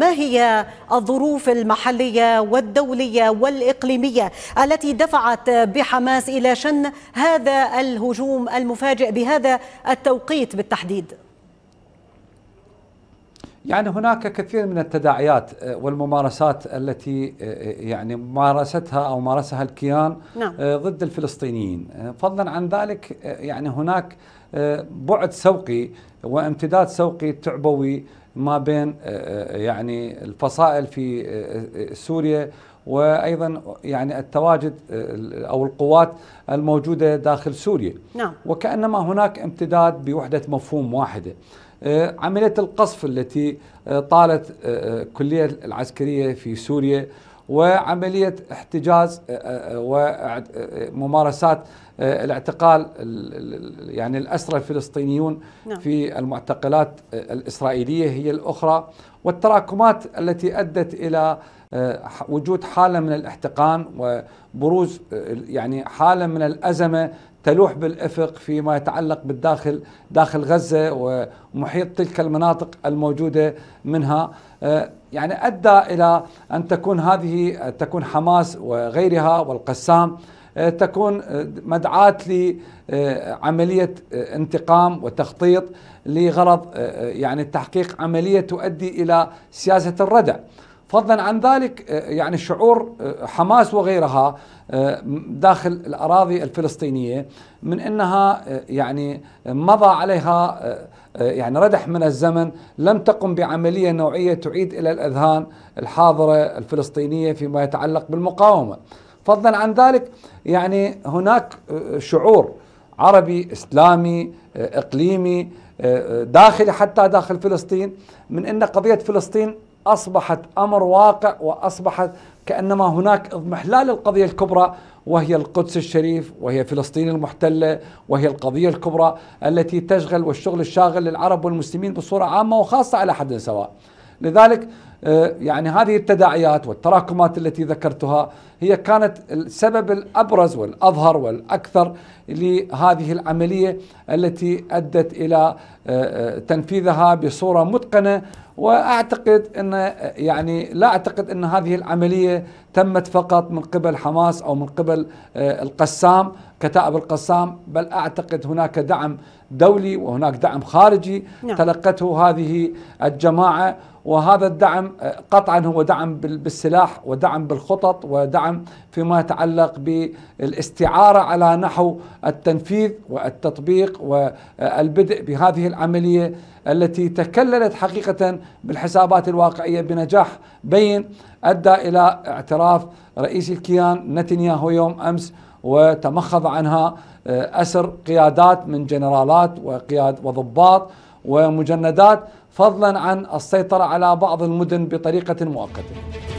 ما هي الظروف المحلية والدولية والإقليمية التي دفعت بحماس إلى شن هذا الهجوم المفاجئ بهذا التوقيت بالتحديد؟ يعني هناك كثير من التداعيات آه، والممارسات التي آه، آه، يعني مارستها او مارسها الكيان نعم. ضد الفلسطينيين، فضلا عن ذلك يعني هناك بعد سوقي وامتداد سوقي تعبوي ما بين آه، آه، يعني الفصائل في آه، سوريا وايضا يعني التواجد او القوات الموجوده داخل سوريا نعم. وكانما هناك امتداد بوحده مفهوم واحده عمليه القصف التي طالت كليه العسكريه في سوريا وعملية احتجاز آه، آه، آه، وممارسات الاعتقال يعني الأسرى الفلسطينيون نعم. في المعتقلات الإسرائيلية هي الأخرى والتراكمات التي ادت الى آه، وجود حاله من الاحتقان وبروز آه، يعني حاله من الازمه تلوح بالافق فيما يتعلق بالداخل داخل غزه ومحيط تلك المناطق الموجوده منها آه، يعني ادى الى ان تكون هذه تكون حماس وغيرها والقسام آه، تكون آه، مدعاة لعملية آه، انتقام وتخطيط لغرض يعني تحقيق عملية تؤدي إلى سياسة الردع فضلا عن ذلك يعني شعور حماس وغيرها داخل الاراضي الفلسطينيه من انها يعني مضى عليها يعني ردح من الزمن لم تقم بعمليه نوعيه تعيد الى الاذهان الحاضره الفلسطينيه فيما يتعلق بالمقاومه. فضلا عن ذلك يعني هناك آه، شعور عربي اسلامي آه، اقليمي آه، داخلي حتى داخل فلسطين من ان قضيه فلسطين اصبحت امر واقع واصبحت كانما هناك اضمحلال للقضيه الكبرى وهي القدس الشريف وهي فلسطين المحتله وهي القضيه الكبرى التي تشغل والشغل الشاغل للعرب والمسلمين بصوره عامه وخاصه على حد سواء. لذلك آه، يعني هذه التداعيات والتراكمات التي ذكرتها هي كانت السبب الابرز والاظهر والاكثر لهذه العمليه التي ادت الى آه، آه، تنفيذها بصوره متقنه واعتقد ان يعني لا اعتقد ان هذه العمليه تمت فقط من قبل حماس او من قبل القسام كتائب القسام بل اعتقد هناك دعم دولي وهناك دعم خارجي نعم. تلقته هذه الجماعه وهذا الدعم قطعا هو دعم بالسلاح ودعم بالخطط ودعم فيما يتعلق بالاستعارة على نحو التنفيذ والتطبيق والبدء بهذه العملية التي تكللت حقيقة بالحسابات الواقعية بنجاح بين أدى إلى اعتراف رئيس الكيان نتنياهو يوم أمس وتمخض عنها آه، أسر قيادات من جنرالات وقياد وضباط ومجندات فضلا عن السيطرة على بعض المدن بطريقة مؤقتة